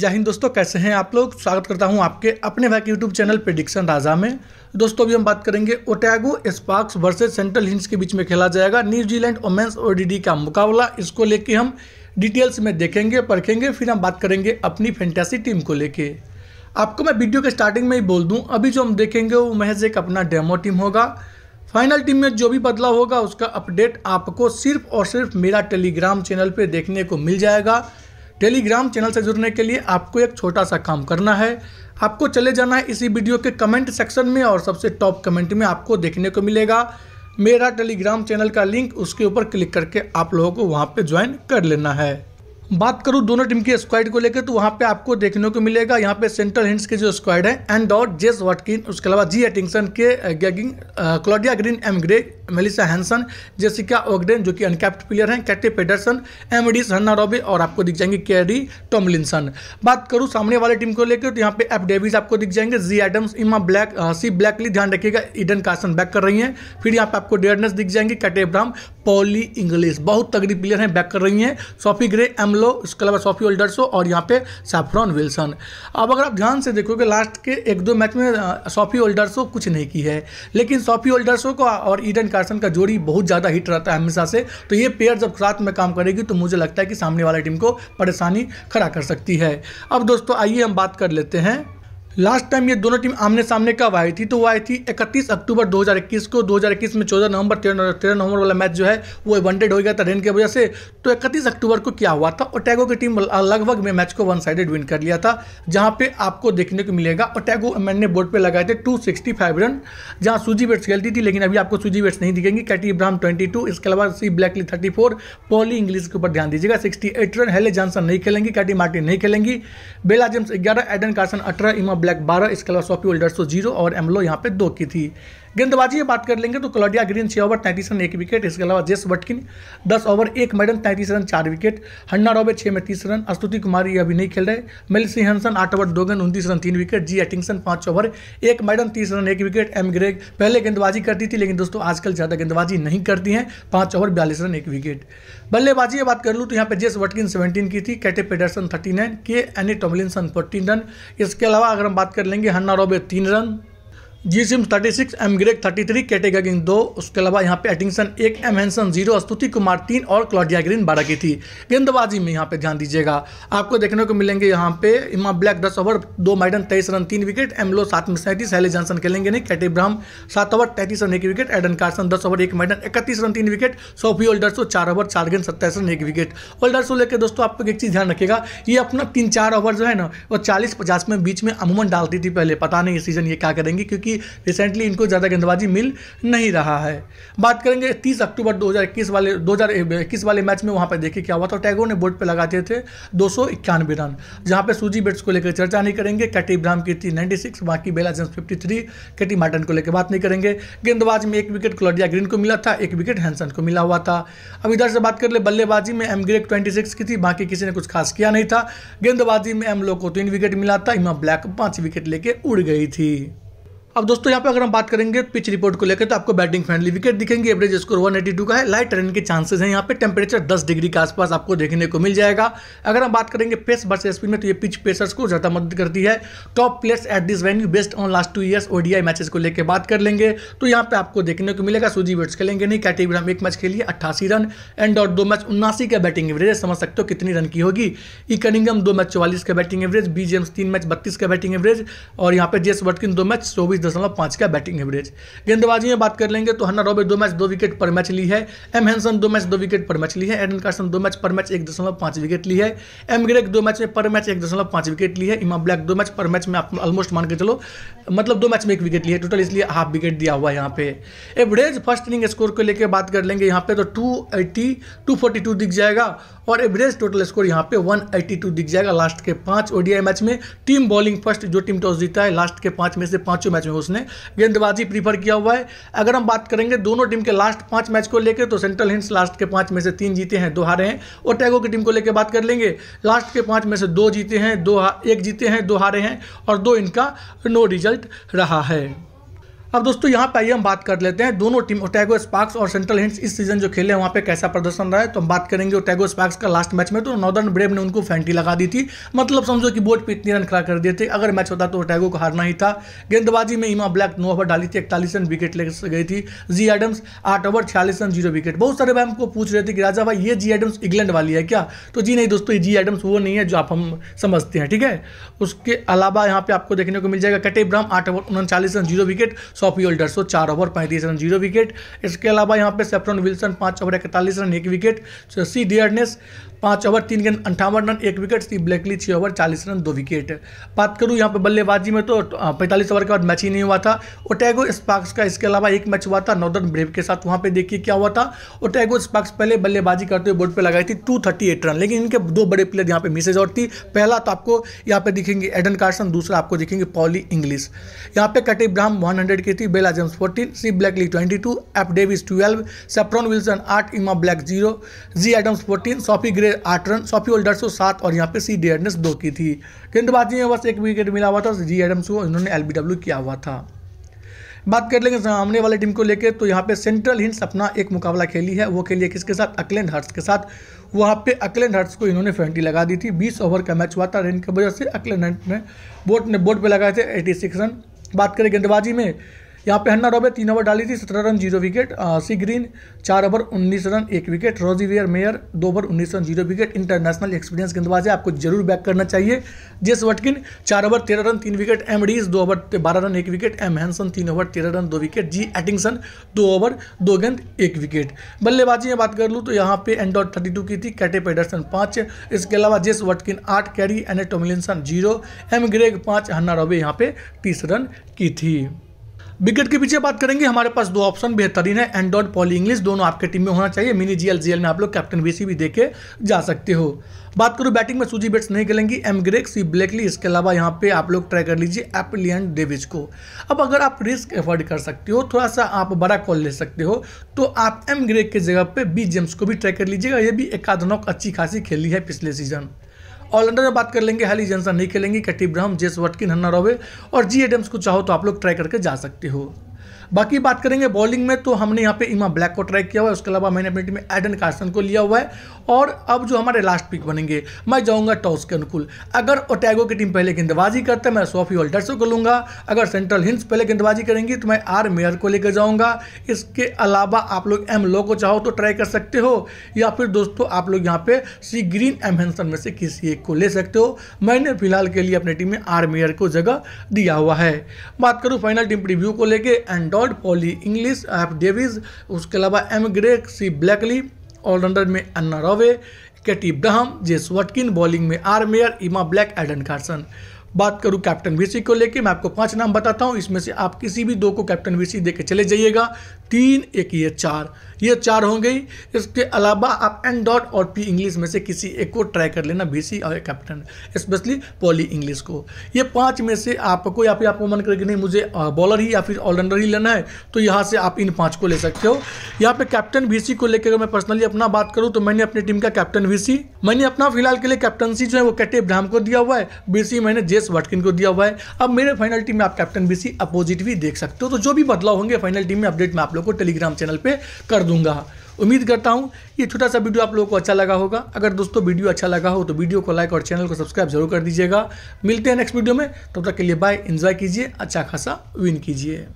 जय हिंद दोस्तों कैसे हैं आप लोग स्वागत करता हूं आपके अपने भाई के यूट्यूब चैनल प्रिडिक्शन राजा में दोस्तों अभी हम बात करेंगे Otago Sparks versus Central Hinds के बीच में खेला जाएगा न्यूजीलैंड ओमेंस और का मुकाबला इसको लेके हम डिटेल्स में देखेंगे परखेंगे फिर हम बात करेंगे अपनी फैंटेसी टीम को लेके आपको मैं वीडियो के स्टार्टिंग में ही बोल दूँ अभी जो हम देखेंगे वो महज एक अपना डेमो टीम होगा फाइनल टीम में जो भी बदलाव होगा उसका अपडेट आपको सिर्फ और सिर्फ मेरा टेलीग्राम चैनल पर देखने को मिल जाएगा टेलीग्राम चैनल से जुड़ने के लिए आपको एक छोटा सा काम करना है आपको चले जाना है इसी वीडियो के कमेंट सेक्शन में और सबसे टॉप कमेंट में आपको देखने को मिलेगा मेरा टेलीग्राम चैनल का लिंक उसके ऊपर क्लिक करके आप लोगों को वहाँ पर ज्वाइन कर लेना है बात करूँ दोनों टीम की स्क्वाइड को लेकर तो वहाँ पे आपको देखने को मिलेगा यहाँ पे सेंट्रल हिंट्स के जो स्क्वाड है एंड डॉट जेस वाटकिन उसके अलावा G Atkinson K Gaging Claudia Green M Grey Melissa Hanson Jessica Ogden जो कि अनकैप्ट प्लेयर हैं कैटे पेडरसन एमडीस सन्ना रॉबे और आपको दिख जाएंगे कैरी टॉमलिनसन बात करूँ सामने वाले टीम को लेकर तो यहाँ पे एफ डेविज आपको दिख जाएंगे जी एडम्स इमा ब्लैक सी ब्लैकली ध्यान रखिएगा ईडन कार्सन बैक कर रही हैं फिर यहाँ पे आपको डेयरनेस दिख जाएंगे कैटे एब्राहम पॉली इंग्लिश बहुत तगड़ी प्लेयर हैं बैक कर रही हैं सॉफी ग्रे एमलो इसके अलावा सॉफी ओल्डर्सो और यहाँ पे सैफ्रॉन विल्सन अब अगर आप ध्यान से देखोगे लास्ट के एक दो मैच में सॉफी ओल्डर्सो कुछ नहीं की है लेकिन सॉफी ओल्डर्सो को और ईडन कार्सन पैटरसन का जोड़ी बहुत ज़्यादा हिट रहता है हमेशा से तो ये पेयर जब साथ में काम करेगी तो मुझे लगता है कि सामने वाली टीम को परेशानी खड़ा कर सकती है अब दोस्तों आइए हम बात कर लेते हैं लास्ट टाइम ये दोनों टीम आमने सामने कब आई थी तो वो आई थी 31 अक्टूबर 2021 को 2021 में 14 नवंबर तेरह तेरह नवंबर वाला मैच जो है वो वनडेड हो गया था रेन की वजह से तो 31 अक्टूबर को क्या हुआ था ओटैगो की टीम लगभग में मैच को वन साइडेड विन कर लिया था जहाँ पे आपको देखने को मिलेगा ओटैगो एम ने बोर्ड पर लगाए थे टू रन जहाँ सूजी बेट्स खेलती थी लेकिन अभी आपको सूजी बेट्स नहीं दिखेंगी कैटी इब्राहम ट्वेंटी इसके अलावा C Blakely thirty four Polly Inglis के ऊपर ध्यान दीजिएगा सिक्सटी रन हेले जॉनसन नहीं खेलेंगी कैटी मार्टिन नहीं खेलेंगी बेला जेम्स ग्यारह एडन कार्सन अठारह इमा ब्लैक बारह इसके अलावा सॉपी होल्डर्स तो जीरो और एमलो यहाँ पे दो की थी गेंदबाजी में बात कर लेंगे तो क्लॉडिया ग्रीन छः ओवर तैंतीस रन एक विकेट इसके अलावा जेस वटकिन दस ओवर एक मैडन तैंतीस रन चार विकेट हन्ना रॉबे छः में तीस रन स्तुति कुमारी अभी नहीं खेल रहे मिल सिंह हंसन आठ ओवर दो गन उनतीस रन तीन विकेट जी एटिंगसन पाँच ओवर एक मैडन तीस रन एक विकेट एम ग्रेग पहले गेंदबाजी करती थी लेकिन दोस्तों आजकल ज़्यादा गेंदबाजी नहीं करती हैं पाँच ओवर बयालीस रन एक विकेट बल्लेबाजी की बात कर लूँ तो यहाँ पर जेस वटकिन सेवेंटीन की थी कैटे पेडरसन थर्टी नाइन के एनी टॉमलिनसन फोर्टीन रन इसके अलावा अगर हम बात कर लेंगे हन्ना रॉबे तीन run G Sim thirty six M Greig thirty three category दो उसके अलावा यहाँ पे एटिंगसन एक एम हेंसन जीरो स्तुति कुमार तीन और क्लॉडिया ग्रीन बारह की थी गेंदबाजी में यहाँ पे ध्यान दीजिएगा आपको देखने को मिलेंगे यहाँ पे इमा ब्लैक दस ओवर दो मैडन तेईस रन तीन विकेट एमलो सात में सैंतीस हेली जॉनसन खेलेंगे नहीं कैटे ब्राह्म सात ओवर तैंतीस रन एक विकेट एडन कार्सन दस ओवर एक मैडन इकतीस रन तीन विकेट सोफी ओल्डरसो चार ओवर चार गेंद सत्ताईस रन एक विकेट ओल्डरसो लेकर दोस्तों आपको एक चीज़ ध्यान रखिएगा ये अपना तीन चार ओवर जो है ना वो चालीस पचास में बीच में अमूमन डालती थी पहले पता नहीं ये सीजन ये क्या करेंगे क्योंकि कि रिसेंटली इनको ज़्यादा गेंदबाजी मिल नहीं रहा है बात करेंगे 30 अक्टूबर 2021 वाले 2021 वाले मैच में वहाँ पर देखिए क्या हुआ था टैगोर ने बोर्ड पर लगा दिए थे दो रन जहाँ पर सूजी बेट्स को लेकर चर्चा नहीं करेंगे कैटी इब्राहम की थी नाइन्टी सिक्स बाकी Bella James fifty three Katie Martin को लेकर बात नहीं करेंगे गेंदबाज में एक विकेट क्लोडिया ग्रीन को मिला था एक विकेट हैंसन को मिला हुआ था अब इधर से बात कर ले बल्लेबाजी में एम ग्रेक ट्वेंटी सिक्स की थी बाकी किसी ने कुछ खास किया नहीं था गेंदबाजी में एम लोग को तीन विकेट मिला था इमा ब्लैक पांच विकेट लेके उड़ गई थी अब दोस्तों यहाँ पे अगर हम बात करेंगे पिच रिपोर्ट को लेकर तो आपको बैटिंग फ्रेंडली विकेट दिखेंगे एवरेज स्कोर 182 का है लाइट रन के चांसेस हैं यहाँ पे टेम्परेचर 10 डिग्री के आसपास आपको देखने को मिल जाएगा अगर हम बात करेंगे पेस बर्स स्पिन में तो ये पिच पेसर्स को ज़्यादा मदद करती है top players at this venue best on last two years ODI matches को लेकर बात कर लेंगे तो यहाँ पे आपको देखने को मिलेगा सूजी वेट्स खेलेंगे नहीं कैटी हम एक मैच खेलिए अट्ठासी रन एंड और दो मैच उन्नासी का बैटिंग एवरेज समझ सकते हो कितनी रन की होगी ई e कनिंगम दो मैच चौवालीस का बैटिंग एवरेज बी जेम्स तीन मैच बत्तीस का बैटिंग एवरेज और यहाँ पर जेस वर्टकिन दो मैच चौबीस दशमलव पाँच का बैटिंग एवरेज गेंदबाजी में बात कर लेंगे तो हन्ना रॉबे दो मैच दो विकेट पर मैच ली है एम हैंसन दो मैच दो विकेट पर मैच ली है एडन कार्सन दो मैच पर मैच एक दशमलव पाँच विकेट ली है एम ग्रेक दो मैच में पर मैच एक दशमलव पाँच विकेट ली है इमा ब्लैक दो मैच पर मैच में आप ऑलमोस्ट मान के चलो मतलब दो मैच में एक विकेट लिए टोटल इसलिए हाफ विकेट दिया हुआ है यहाँ पे एवरेज फर्स्ट इनिंग स्कोर को लेकर बात कर लेंगे यहाँ पे तो two eighty two forty two दिख जाएगा और एवरेज टोटल स्कोर यहाँ पे वन एटी टू दिख जाएगा लास्ट के पांच ओडीआई मैच में टीम बॉलिंग फर्स्ट जो टीम टॉस जीता है लास्ट के पांच में से पांचों मैच में में उसने गेंदबाजी प्रीफर किया हुआ है अगर हम बात करेंगे दोनों टीम के लास्ट पांच मैच को लेकर तो सेंट्रल हिंस लास्ट के पांच में से तीन जीते हैं दो हारे हैं और टैगो की टीम को लेकर बात कर लेंगे लास्ट के पांच में से दो जीते हैं दो एक जीते हैं दो हारे हैं और दो इनका नो रिजल्ट रहा है अब दोस्तों यहाँ पे आइए हम बात कर लेते हैं दोनों टीम ओटैगो स्पार्क्स और सेंट्रल हिंट्स इस सीजन जो खेले हैं वहाँ पे कैसा प्रदर्शन रहा है तो हम बात करेंगे ओटैगो स्पार्क्स का लास्ट मैच में तो नॉर्दर्न ब्रेव ने उनको फैंटी लगा दी थी मतलब समझो कि बोर्ड पे इतनी रन खड़ा कर दिए थे अगर मैच होता तो ओटैगो को हारना ही था गेंदबाजी में इमा ब्लैक नौ ओवर डाली थी इकतालीस रन विकेट ले गई थी जी एडम्स आठ ओवर छियालीस रन जीरो विकेट बहुत सारे भाई हमको पूछ रहे थे कि राजा भाई ये जी एडम्स इंग्लैंड वाली है क्या तो जी नहीं दोस्तों जी एडम्स वो नहीं है जो आप हम समझते हैं ठीक है उसके अलावा यहाँ पे आपको देखने को मिल जाएगा कटे ब्राम आठ ओवर उनचालीस run zero wicket Sophie Oldershaw चार ओवर पैंतीस रन जीरो विकेट इसके अलावा यहाँ पे सेफ्रॉन विल्सन पाँच ओवर इकतालीस रन एक विकेट सी डियरनेस पाँच ओवर तीन गेंद अंठावन रन एक विकेट सी ब्लैकली छः ओवर चालीस रन दो विकेट बात करूँ यहाँ पे बल्लेबाजी में तो पैंतालीस ओवर के बाद मैच ही नहीं हुआ था ओटैगो स्पार्क्स का इसके अलावा एक मैच हुआ था नॉर्दर्न ब्रेव के साथ वहाँ पे देखिए क्या हुआ था ओटैगो स्पार्क्स पहले बल्लेबाजी करते हुए बोर्ड पर लगाई थी टू रन लेकिन इनके दो बड़े प्लेयर यहाँ पे मिसेज और थी पहला तो आपको यहाँ पे दिखेंगे एडन कार्सन दूसरा आपको दिखेंगे पॉली इंग्लिश यहाँ पे कटे ब्राह्म वन के Katie Bell Adams 14, Steve Blackley 22, F Davis 12, Saffron Wilson 8, Emma Black 0, G Adams 14, Sophie Gray 8 run Sophie Oldershaw सात और यहाँ पे सी डेडनेस दो की थी गेंदबाजी में बस एक विकेट मिला हुआ था जी एडम्स को इन्होंने एलबीडब्ल्यू किया हुआ था बात कर लेंगे सामने वाले टीम को लेकर तो यहाँ पे सेंट्रल हिंस अपना एक मुकाबला खेली है वो खेली है किसके साथ अकलैंड हर्ट्स के साथ वहाँ पे अकलैंड हर्ट्स को इन्होंने फेंटी लगा दी थी 20 ओवर का मैच हुआ था रन की वजह से अकलैंड हर्ट ने बोट ने बोट पे लगाए थे 86 रन बात करें गेंदबाजी में यहाँ पे हन्ना रॉबे तीन ओवर डाली थी सत्रह run zero wicket C Green चार ओवर उन्नीस रन एक विकेट रोजी वियर मेयर दो ओवर उन्नीस run zero wicket international experience गेंदबाज है आपको जरूर बैक करना चाहिए जेस वटकिन चार ओवर तेरह रन तीन विकेट एम डीज दो ओवर बारह रन एक विकेट एम हैंसन तीन ओवर तेरह रन दो विकेट जी एटिंगसन दो ओवर दो गेंद एक विकेट बल्लेबाजी में बात कर लूँ तो यहाँ पे एन थर्टी टू की थी कैटे पेडरसन पाँच इसके अलावा जेस वटकिन आठ Kerry Anne A Tomlinson zero M Greig पाँच हन्ना रॉबे यहाँ पे तीस रन की थी विकेट के पीछे बात करेंगे हमारे पास दो ऑप्शन बेहतरीन है एंड्रॉइड पॉली इंग्लिश दोनों आपके टीम में होना चाहिए मिनी जीएल जीएल में आप लोग कैप्टन वीसी भी देखे जा सकते हो बात करो बैटिंग में सूजी बेट्स नहीं खेलेंगी एम ग्रेक सी ब्लैकली इसके अलावा यहाँ पे आप लोग ट्राई कर लीजिए एपलियन डेविज को अब अगर आप रिस्क एफोर्ड कर सकते हो थोड़ा सा आप बड़ा कॉल ले सकते हो तो आप एम ग्रेक के जगह पे बी जेम्स को भी ट्राई कर लीजिएगा ये भी एक आधनौक अच्छी खासी खेली है पिछले सीजन ऑलराउंडर में बात कर लेंगे हाली जेंसन नहीं खेलेंगे कैटी ब्रहम जेस वटकिन हन्ना रोवे और जी एडम्स को चाहो तो आप लोग ट्राई करके जा सकते हो बाकी बात करेंगे बॉलिंग में तो हमने यहाँ पे इमा ब्लैक को ट्राई किया हुआ है उसके अलावा मैंने अपनी टीम में एडन कार्सन को लिया हुआ है और अब जो हमारे लास्ट पिक बनेंगे मैं जाऊँगा टॉस के अनुकूल अगर ओटैगो की टीम पहले गेंदबाजी करते मैं सोफी होल्डर्सो को लूँगा अगर सेंट्रल हिंस पहले गेंदबाजी करेंगी तो मैं आर मेयर को लेकर जाऊँगा इसके अलावा आप लोग एम लो को चाहो तो ट्राई कर सकते हो या फिर दोस्तों आप लोग यहाँ पे सी ग्रीन एम हेंसन में से किसी एक को ले सकते हो मैंने फिलहाल के लिए अपनी टीम में आर मेयर को जगह दिया हुआ है बात करूँ फाइनल टीम रिव्यू को लेकर and lord Polly Inglis F Davis उसके अलावा M Greig C Blackley allrounder में Anna Rowe Katie Bram Jess Watkin bowling में R Mayer Emma Black Aiden Carson बात करूं कैप्टन वीसी को लेकर मैं आपको पांच नाम बताता हूं इसमें से आप किसी भी दो को कैप्टन वीसी देके चले जाइएगा तीन एक ये चार ये चार होंगे इसके अलावा आप एन डॉट और पी इंग्लिश में से किसी एक को ट्राई कर लेना वीसी और कैप्टन स्पेशली पॉली इंग्लिश को ये पांच में से आपको या फिर आपको मन कि नहीं मुझे बॉलर ही या फिर ऑलराउंडर ही लेना है तो यहाँ से आप इन पाँच को ले सकते हो यहाँ पे कैप्टन वीसी को लेकर अगर मैं पर्सनली अपना बात करूँ तो मैंने अपनी टीम का कैप्टन वीसी मैंने अपना फिलहाल के लिए कैप्टनसी जो है वो कैटे ब्राह्म को दिया हुआ है बीसी मैंने जे एस वटकिन को दिया हुआ है अब मेरे फाइनल टीम में आप कैप्टन बी सी अपोजिट भी देख सकते हो तो जो भी बदलाव होंगे फाइनल टीम में अपडेट मैं आप लोग को टेलीग्राम चैनल पर कर दूंगा उम्मीद करता हूं ये छोटा सा वीडियो आप लोगों को अच्छा लगा होगा अगर दोस्तों वीडियो अच्छा लगा हो तो वीडियो को लाइक और चैनल को सब्सक्राइब जरूर कर दीजिएगा मिलते हैं नेक्स्ट वीडियो में तब तो तक के लिए बाय एंजॉय कीजिए अच्छा खासा विन कीजिए